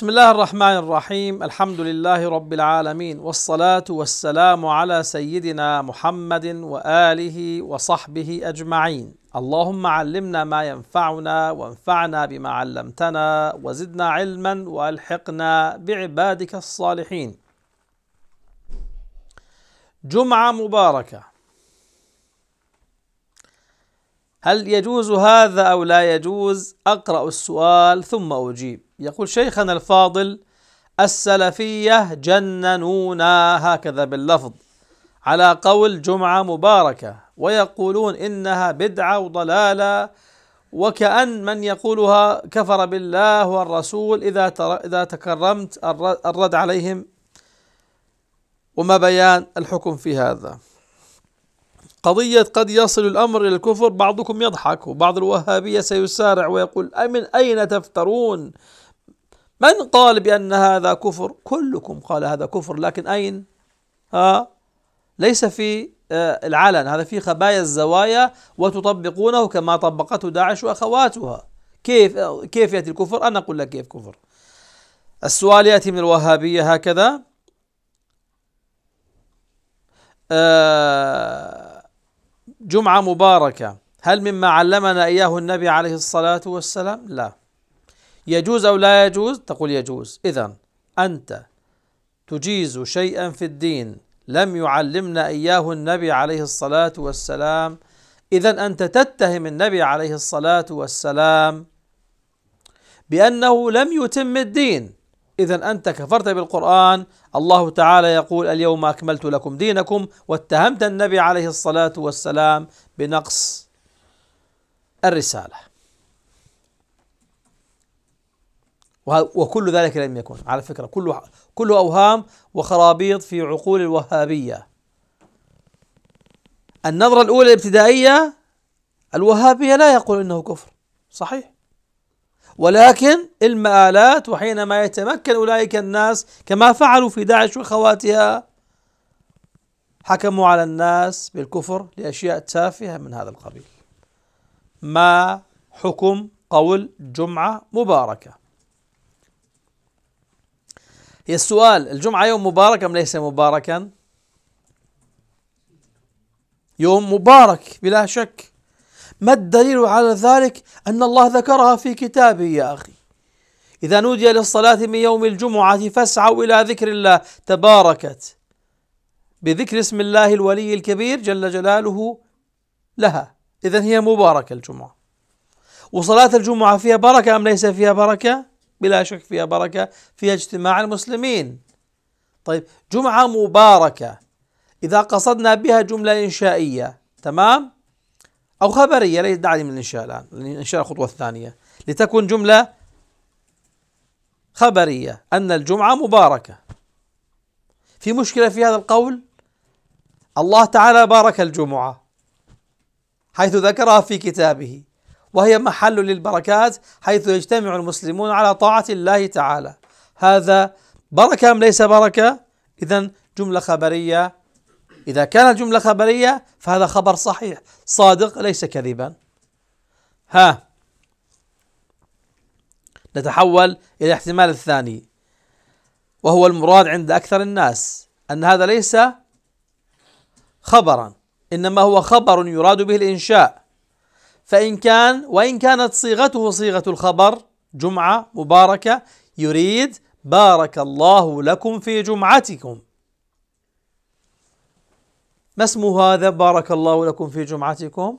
بسم الله الرحمن الرحيم الحمد لله رب العالمين والصلاة والسلام على سيدنا محمد وآله وصحبه أجمعين اللهم علمنا ما ينفعنا وانفعنا بما علمتنا وزدنا علما وألحقنا بعبادك الصالحين جمعة مباركة هل يجوز هذا أو لا يجوز أقرأ السؤال ثم أجيب يقول شيخنا الفاضل السلفية جننونا هكذا باللفظ على قول جمعة مباركة ويقولون إنها بدعة وضلالة وكأن من يقولها كفر بالله والرسول إذا إذا تكرمت الرد عليهم وما بيان الحكم في هذا قضية قد يصل الأمر إلى الكفر بعضكم يضحك وبعض الوهابية سيسارع ويقول أمن أين تفترون من قال بأن هذا كفر كلكم قال هذا كفر لكن أين ها ليس في آه، العلن هذا في خبايا الزوايا وتطبقونه كما طبقته داعش وأخواتها كيف كيف يأتي الكفر أنا أقول لك كيف كفر السؤال يأتي من الوهابية هكذا آه جمعة مباركة هل مما علمنا إياه النبي عليه الصلاة والسلام؟ لا يجوز أو لا يجوز؟ تقول يجوز إذا أنت تجيز شيئا في الدين لم يعلمنا إياه النبي عليه الصلاة والسلام إذا أنت تتهم النبي عليه الصلاة والسلام بأنه لم يتم الدين إذا أنت كفرت بالقرآن الله تعالى يقول اليوم أكملت لكم دينكم واتهمت النبي عليه الصلاة والسلام بنقص الرسالة وكل ذلك لم يكن على فكرة كله كله أوهام وخرابيط في عقول الوهابية النظرة الأولى الابتدائية الوهابية لا يقول إنه كفر صحيح ولكن المآلات وحينما يتمكن أولئك الناس كما فعلوا في داعش وأخواتها حكموا على الناس بالكفر لأشياء تافهة من هذا القبيل ما حكم قول جمعة مباركة هي السؤال الجمعة يوم مبارك أم ليس مباركا يوم مبارك بلا شك ما الدليل على ذلك أن الله ذكرها في كتابه يا أخي إذا نودي للصلاة من يوم الجمعة فاسعوا إلى ذكر الله تباركت بذكر اسم الله الولي الكبير جل جلاله لها إذا هي مباركة الجمعة وصلاة الجمعة فيها بركة أم ليس فيها بركة؟ بلا شك فيها بركة فيها اجتماع المسلمين طيب جمعة مباركة إذا قصدنا بها جملة إنشائية تمام؟ أو خبرية دعني من الإنشاء الآن الإنشاء الخطوة الثانية لتكون جملة خبرية أن الجمعة مباركة في مشكلة في هذا القول الله تعالى بارك الجمعة حيث ذكرها في كتابه وهي محل للبركات حيث يجتمع المسلمون على طاعة الله تعالى هذا بركة أم ليس بركة إذا جملة خبرية إذا كان الجملة خبرية فهذا خبر صحيح صادق ليس كذبا ها نتحول إلى الاحتمال الثاني وهو المراد عند أكثر الناس أن هذا ليس خبرا إنما هو خبر يراد به الإنشاء فإن كان وإن كانت صيغته صيغة الخبر جمعة مباركة يريد بارك الله لكم في جمعتكم ما اسم هذا بارك الله لكم في جمعتكم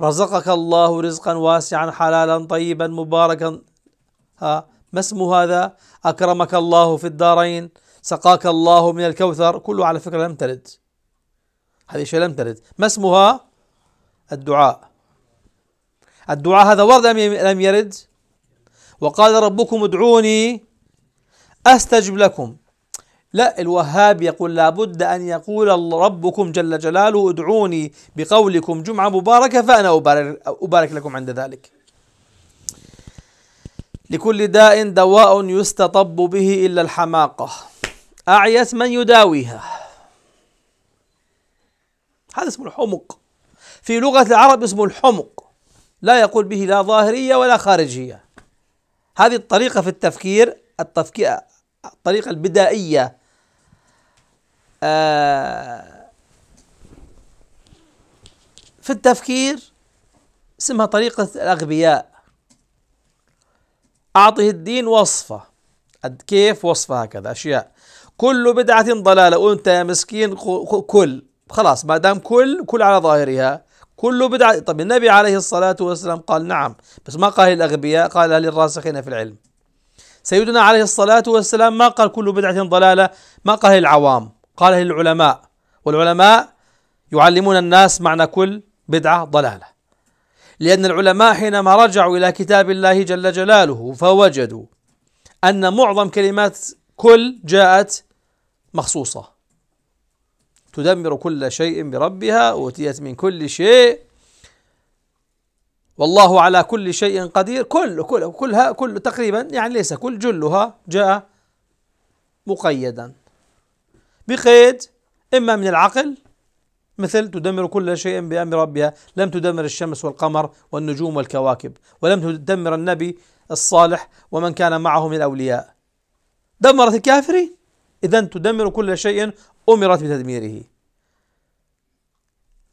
رزقك الله رزقا واسعا حلالا طيبا مباركا ها ما اسم هذا أكرمك الله في الدارين سقاك الله من الكوثر كله على فكرة لم ترد هذه شيء لم ترد ما اسمها الدعاء الدعاء هذا ورد لم يرد وقال ربكم ادعوني أستجب لكم لا الوهاب يقول لابد أن يقول ربكم جل جلاله ادعوني بقولكم جمعة مباركة فأنا أبارك, أبارك لكم عند ذلك لكل داء دواء يستطب به إلا الحماقة أعيس من يداويها هذا اسمه الحمق في لغة العرب اسمه الحمق لا يقول به لا ظاهرية ولا خارجية هذه الطريقة في التفكير التفكير الطريقة البدائية آه، في التفكير اسمها طريقة الأغبياء أعطه الدين وصفة كيف وصفة هكذا أشياء كل بدعة ضلالة وأنت يا مسكين كل خلاص ما دام كل كل على ظاهرها كل بدعة طب النبي عليه الصلاة والسلام قال نعم بس ما قال للأغبياء قال للراسخين في العلم سيدنا عليه الصلاة والسلام ما قال كل بدعة ضلالة ما قال للعوام قال للعلماء والعلماء يعلمون الناس معنى كل بدعة ضلالة لأن العلماء حينما رجعوا إلى كتاب الله جل جلاله فوجدوا أن معظم كلمات كل جاءت مخصوصة تدمر كل شيء بربها أوتيت من كل شيء والله على كل شيء قدير كل كل كلها كل تقريبا يعني ليس كل جلها جاء مقيدا بقيد إما من العقل مثل تدمر كل شيء بأمر ربها لم تدمر الشمس والقمر والنجوم والكواكب ولم تدمر النبي الصالح ومن كان معه من الأولياء دمرت الكافرين إذا تدمر كل شيء أمرت بتدميره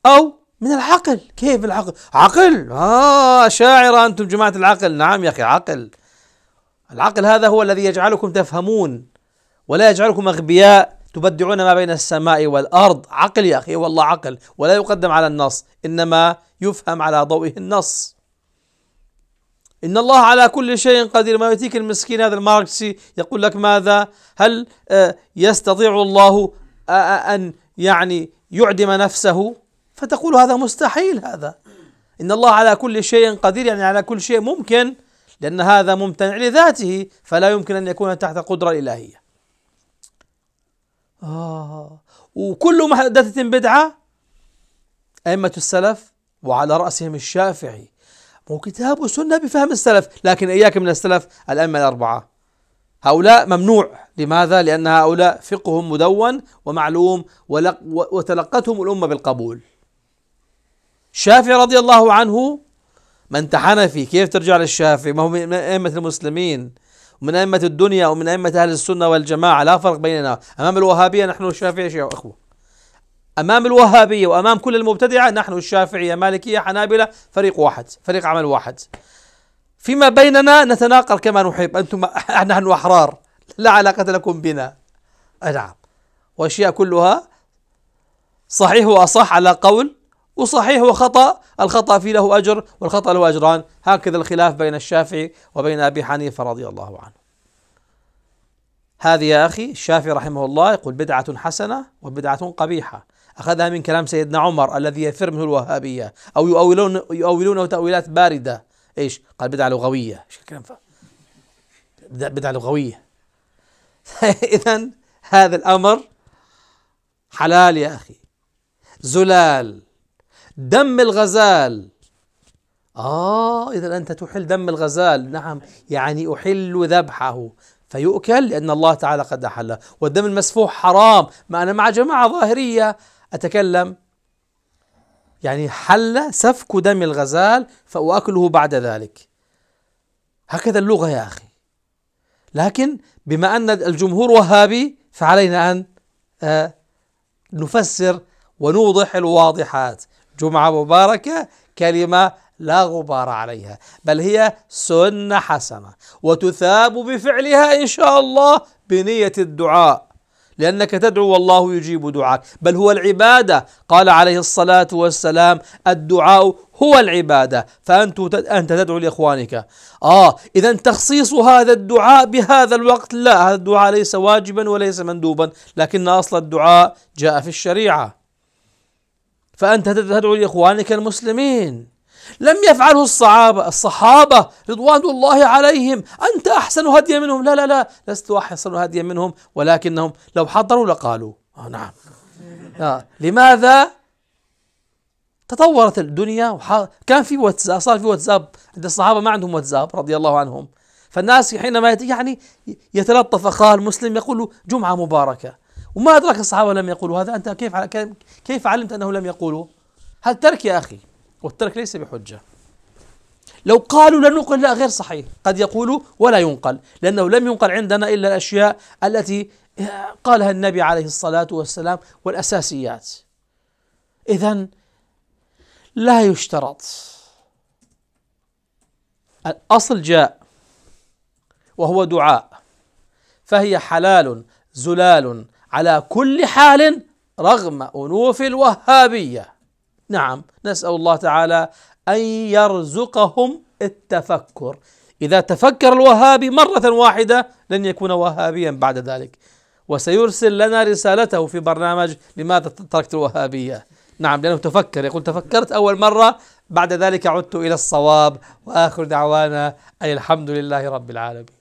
أو من العقل كيف العقل عقل آه شاعرة أنتم جماعة العقل نعم يا أخي عقل العقل هذا هو الذي يجعلكم تفهمون ولا يجعلكم أغبياء تبدعون ما بين السماء والأرض عقل يا أخي والله عقل ولا يقدم على النص إنما يفهم على ضوئه النص إن الله على كل شيء قدير ما يأتيك المسكين هذا الماركسي يقول لك ماذا هل آه، يستطيع الله آه، آه، أن يعني يعدم نفسه فتقول هذا مستحيل هذا إن الله على كل شيء قدير يعني على كل شيء ممكن لأن هذا ممتنع لذاته فلا يمكن أن يكون تحت قدرة إلهية آه وكل محدثة بدعة أئمة السلف وعلى رأسهم الشافعي مو كتاب وسنة بفهم السلف لكن إياك من السلف الأئمة الأربعة هؤلاء ممنوع لماذا؟ لأن هؤلاء فقههم مدون ومعلوم وتلقتهم الأمة بالقبول الشافعي رضي الله عنه من امتحن فيه كيف ترجع للشافعي ما هو من أئمة المسلمين ومن أئمة الدنيا ومن أئمة أهل السنة والجماعة لا فرق بيننا أمام الوهابية نحن الشافعية يا أخوة أمام الوهابية وأمام كل المبتدعة نحن الشافعية مالكية حنابلة فريق واحد فريق عمل واحد فيما بيننا نتناقل كما نحب أنتم نحن أحرار لا علاقة لكم بنا نعم وأشياء كلها صحيح وأصح على قول وصحيح وخطأ الخطأ فيه له أجر والخطأ له أجران هكذا الخلاف بين الشافعي وبين أبي حنيفة رضي الله عنه هذه يا أخي الشافعي رحمه الله يقول بدعة حسنة وبدعة قبيحة أخذها من كلام سيدنا عمر الذي يفر منه الوهابية أو يؤولون يؤولونه تأويلات باردة إيش قال بدعة لغوية إيش الكلام بدعة لغوية إذا هذا الأمر حلال يا أخي زلال دم الغزال آه إذا أنت تحل دم الغزال نعم يعني أحل ذبحه فيؤكل لأن الله تعالى قد أحله والدم المسفوح حرام ما أنا مع جماعة ظاهرية أتكلم يعني حل سفك دم الغزال فأكله بعد ذلك هكذا اللغة يا أخي لكن بما أن الجمهور وهابي فعلينا أن آه، نفسر ونوضح الواضحات جمعة مباركة كلمة لا غبار عليها بل هي سنة حسنة وتثاب بفعلها إن شاء الله بنية الدعاء لأنك تدعو والله يجيب دعاك بل هو العبادة قال عليه الصلاة والسلام الدعاء هو العبادة فأنت أنت تدعو لإخوانك آه إذا تخصيص هذا الدعاء بهذا الوقت لا هذا الدعاء ليس واجبا وليس مندوبا لكن أصل الدعاء جاء في الشريعة فأنت تدعو لإخوانك المسلمين لم يفعله الصحابة الصحابة رضوان الله عليهم أنت أحسن هديا منهم لا لا لا لست أحسن هديا منهم ولكنهم لو حضروا لقالوا آه نعم آه. لماذا تطورت الدنيا كان في واتساب صار في واتساب عند الصحابة ما عندهم واتساب رضي الله عنهم فالناس حينما يعني يتلطف أخاه المسلم يقول له جمعة مباركة وما أدرك الصحابة لم يقولوا هذا أنت كيف كيف علمت أنه لم يقولوا هل ترك يا أخي والترك ليس بحجة لو قالوا لن ننقل لا غير صحيح قد يقولوا ولا ينقل لأنه لم ينقل عندنا إلا الأشياء التي آه، قالها النبي عليه الصلاة والسلام والأساسيات إذا لا يشترط الأصل جاء وهو دعاء فهي حلال زلال على كل حال رغم أنوف الوهابية نعم نسأل الله تعالى أن يرزقهم التفكر إذا تفكر الوهابي مرة واحدة لن يكون وهابيا بعد ذلك وسيرسل لنا رسالته في برنامج لماذا تركت الوهابية نعم لأنه تفكر يقول تفكرت أول مرة بعد ذلك عدت إلى الصواب وآخر دعوانا أن الحمد لله رب العالمين